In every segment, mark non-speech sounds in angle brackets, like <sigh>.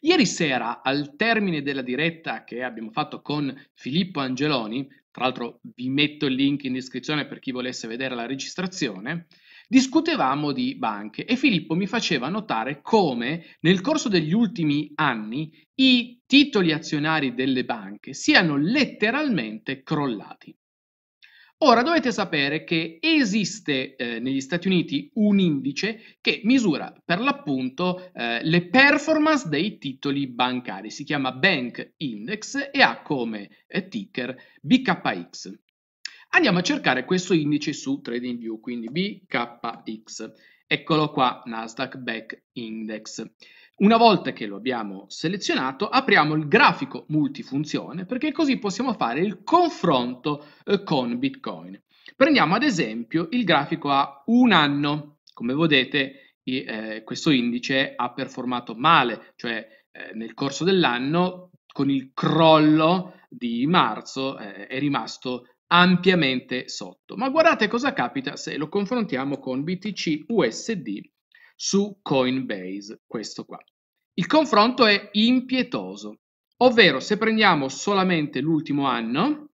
Ieri sera, al termine della diretta che abbiamo fatto con Filippo Angeloni, tra l'altro vi metto il link in descrizione per chi volesse vedere la registrazione, discutevamo di banche e Filippo mi faceva notare come nel corso degli ultimi anni i titoli azionari delle banche siano letteralmente crollati. Ora dovete sapere che esiste eh, negli Stati Uniti un indice che misura per l'appunto eh, le performance dei titoli bancari, si chiama Bank Index e ha come eh, ticker BKX. Andiamo a cercare questo indice su TradingView, quindi BKX. Eccolo qua, Nasdaq Back Index. Una volta che lo abbiamo selezionato, apriamo il grafico multifunzione perché così possiamo fare il confronto eh, con Bitcoin. Prendiamo ad esempio il grafico a un anno. Come vedete, eh, questo indice ha performato male, cioè eh, nel corso dell'anno, con il crollo di marzo, eh, è rimasto ampiamente sotto. Ma guardate cosa capita se lo confrontiamo con BTC USD su Coinbase, questo qua. Il confronto è impietoso, ovvero se prendiamo solamente l'ultimo anno,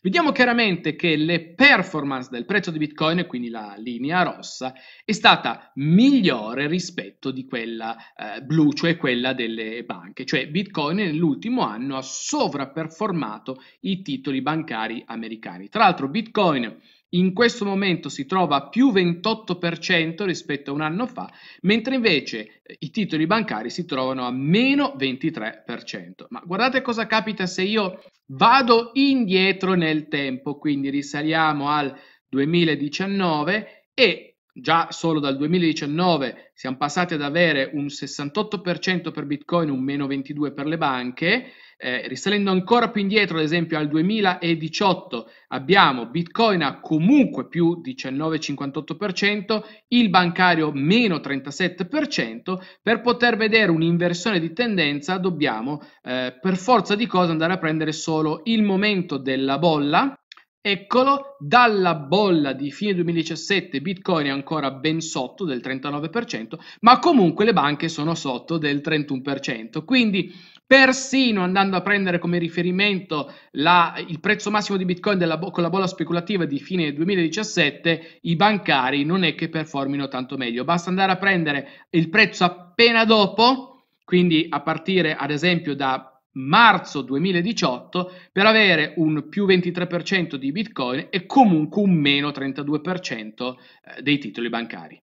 vediamo chiaramente che le performance del prezzo di Bitcoin, quindi la linea rossa, è stata migliore rispetto di quella eh, blu, cioè quella delle banche, cioè Bitcoin nell'ultimo anno ha sovraperformato i titoli bancari americani. Tra l'altro Bitcoin in questo momento si trova a più 28% rispetto a un anno fa, mentre invece eh, i titoli bancari si trovano a meno 23%. Ma guardate cosa capita se io vado indietro nel tempo, quindi risaliamo al 2019 e già solo dal 2019 siamo passati ad avere un 68% per Bitcoin, un meno 22% per le banche, eh, risalendo ancora più indietro, ad esempio al 2018, abbiamo Bitcoin a comunque più 19,58%, il bancario meno 37%. Per poter vedere un'inversione di tendenza dobbiamo eh, per forza di cosa andare a prendere solo il momento della bolla. Eccolo, dalla bolla di fine 2017 Bitcoin è ancora ben sotto del 39%, ma comunque le banche sono sotto del 31%. Quindi persino andando a prendere come riferimento la, il prezzo massimo di Bitcoin della, con la bolla speculativa di fine 2017, i bancari non è che performino tanto meglio. Basta andare a prendere il prezzo appena dopo, quindi a partire ad esempio da marzo 2018 per avere un più 23% di Bitcoin e comunque un meno 32% eh, dei titoli bancari.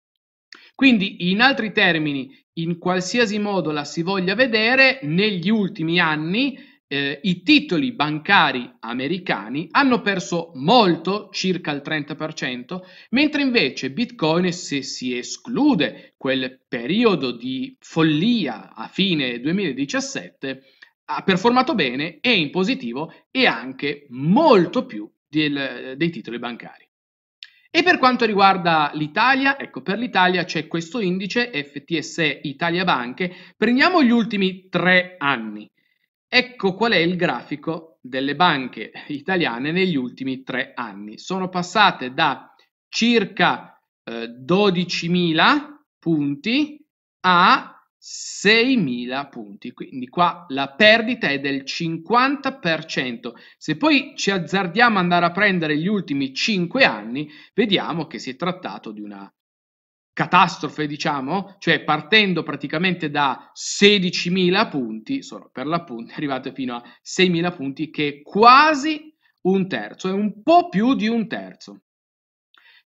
Quindi, in altri termini, in qualsiasi modo la si voglia vedere, negli ultimi anni eh, i titoli bancari americani hanno perso molto, circa il 30%, mentre invece Bitcoin, se si esclude quel periodo di follia a fine 2017, ha performato bene, e in positivo e anche molto più del, dei titoli bancari. E per quanto riguarda l'Italia, ecco, per l'Italia c'è questo indice FTSE Italia Banche. Prendiamo gli ultimi tre anni. Ecco qual è il grafico delle banche italiane negli ultimi tre anni. Sono passate da circa eh, 12.000 punti a 6.000 punti, quindi qua la perdita è del 50%. Se poi ci azzardiamo ad andare a prendere gli ultimi 5 anni, vediamo che si è trattato di una catastrofe, diciamo, cioè partendo praticamente da 16.000 punti, sono per l'appunto <laughs> arrivate fino a 6.000 punti, che è quasi un terzo, è un po' più di un terzo.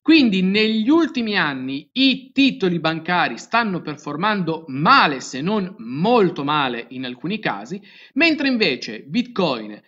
Quindi negli ultimi anni i titoli bancari stanno performando male, se non molto male in alcuni casi, mentre invece Bitcoin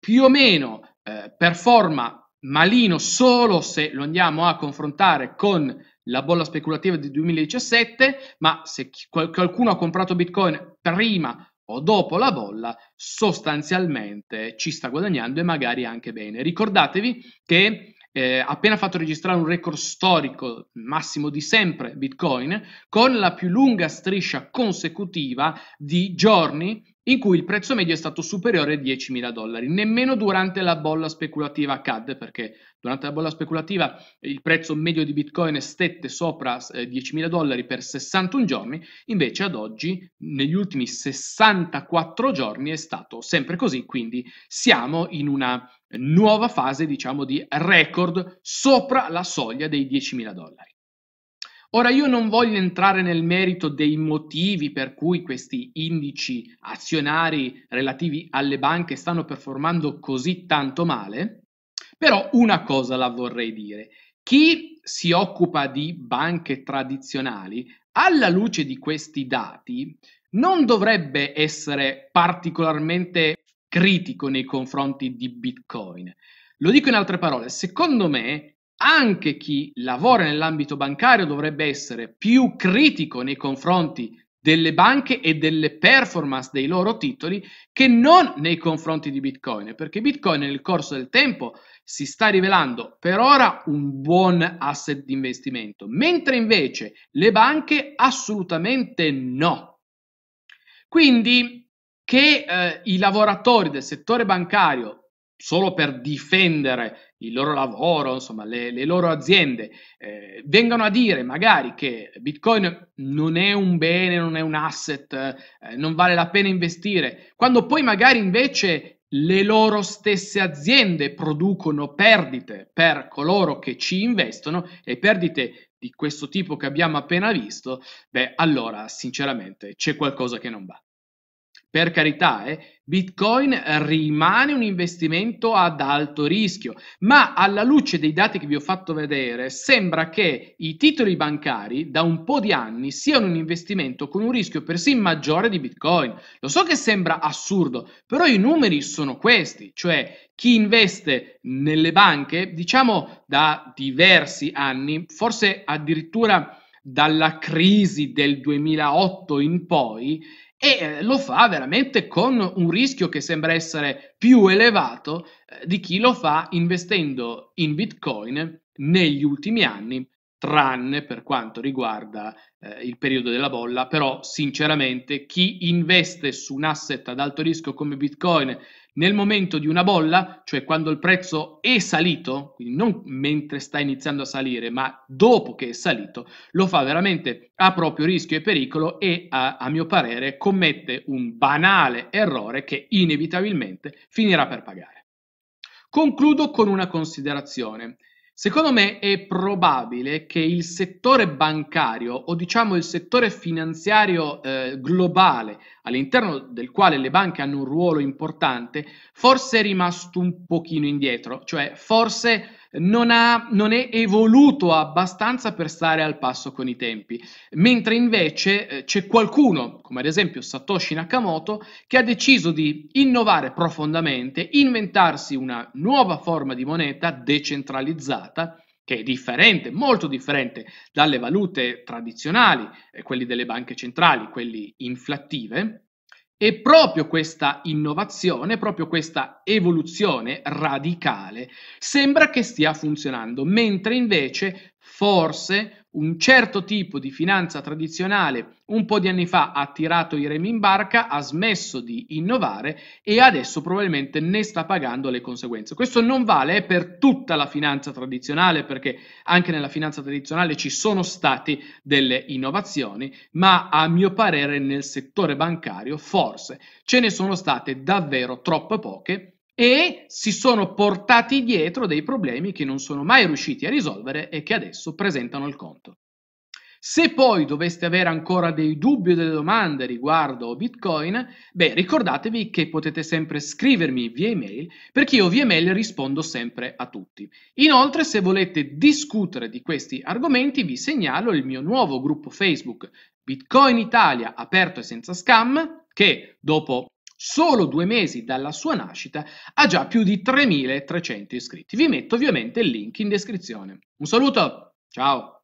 più o meno eh, performa malino solo se lo andiamo a confrontare con la bolla speculativa del 2017, ma se qualcuno ha comprato Bitcoin prima o dopo la bolla, sostanzialmente ci sta guadagnando e magari anche bene. Ricordatevi che eh, appena fatto registrare un record storico, massimo di sempre, Bitcoin, con la più lunga striscia consecutiva di giorni in cui il prezzo medio è stato superiore ai 10.000 dollari. Nemmeno durante la bolla speculativa accadde, perché durante la bolla speculativa il prezzo medio di Bitcoin stette sopra eh, 10.000 dollari per 61 giorni, invece ad oggi, negli ultimi 64 giorni, è stato sempre così, quindi siamo in una nuova fase, diciamo, di record sopra la soglia dei 10.000 dollari. Ora io non voglio entrare nel merito dei motivi per cui questi indici azionari relativi alle banche stanno performando così tanto male, però una cosa la vorrei dire. Chi si occupa di banche tradizionali, alla luce di questi dati, non dovrebbe essere particolarmente critico nei confronti di Bitcoin. Lo dico in altre parole, secondo me anche chi lavora nell'ambito bancario dovrebbe essere più critico nei confronti delle banche e delle performance dei loro titoli che non nei confronti di Bitcoin, perché Bitcoin nel corso del tempo si sta rivelando per ora un buon asset di investimento, mentre invece le banche assolutamente no. Quindi che eh, i lavoratori del settore bancario solo per difendere il loro lavoro, insomma, le, le loro aziende, eh, vengano a dire magari che Bitcoin non è un bene, non è un asset, eh, non vale la pena investire, quando poi magari invece le loro stesse aziende producono perdite per coloro che ci investono e perdite di questo tipo che abbiamo appena visto, beh, allora sinceramente c'è qualcosa che non va per carità, eh, Bitcoin rimane un investimento ad alto rischio, ma alla luce dei dati che vi ho fatto vedere, sembra che i titoli bancari da un po' di anni siano un investimento con un rischio persino maggiore di Bitcoin. Lo so che sembra assurdo, però i numeri sono questi, cioè chi investe nelle banche, diciamo da diversi anni, forse addirittura dalla crisi del 2008 in poi, e eh, lo fa veramente con un rischio che sembra essere più elevato eh, di chi lo fa investendo in Bitcoin negli ultimi anni, tranne per quanto riguarda eh, il periodo della bolla, però sinceramente chi investe su un asset ad alto rischio come Bitcoin nel momento di una bolla, cioè quando il prezzo è salito, quindi non mentre sta iniziando a salire, ma dopo che è salito, lo fa veramente a proprio rischio e pericolo e a, a mio parere commette un banale errore che inevitabilmente finirà per pagare. Concludo con una considerazione. Secondo me è probabile che il settore bancario o diciamo il settore finanziario eh, globale all'interno del quale le banche hanno un ruolo importante forse è rimasto un pochino indietro, cioè forse non, ha, non, è evoluto abbastanza per stare al passo con i tempi, mentre invece eh, c'è qualcuno, come ad esempio Satoshi Nakamoto, che ha deciso di innovare profondamente, inventarsi una nuova forma di moneta decentralizzata che è differente, molto differente dalle valute tradizionali, eh, quelli delle banche centrali, quelli inflattive, e proprio questa innovazione, proprio questa evoluzione radicale sembra che stia funzionando, mentre invece Forse un certo tipo di finanza tradizionale un po' di anni fa ha tirato i remi in barca, ha smesso di innovare e adesso probabilmente ne sta pagando le conseguenze. Questo non vale per tutta la finanza tradizionale perché anche nella finanza tradizionale ci sono state delle innovazioni, ma a mio parere nel settore bancario forse ce ne sono state davvero troppo poche e si sono portati dietro dei problemi che non sono mai riusciti a risolvere e che adesso presentano il conto. Se poi doveste avere ancora dei dubbi o delle domande riguardo Bitcoin, beh, ricordatevi che potete sempre scrivermi via email perché io via email rispondo sempre a tutti. Inoltre, se volete discutere di questi argomenti, vi segnalo il mio nuovo gruppo Facebook Bitcoin Italia aperto e senza scam che dopo solo due mesi dalla sua nascita, ha già più di 3.300 iscritti. Vi metto ovviamente il link in descrizione. Un saluto, ciao!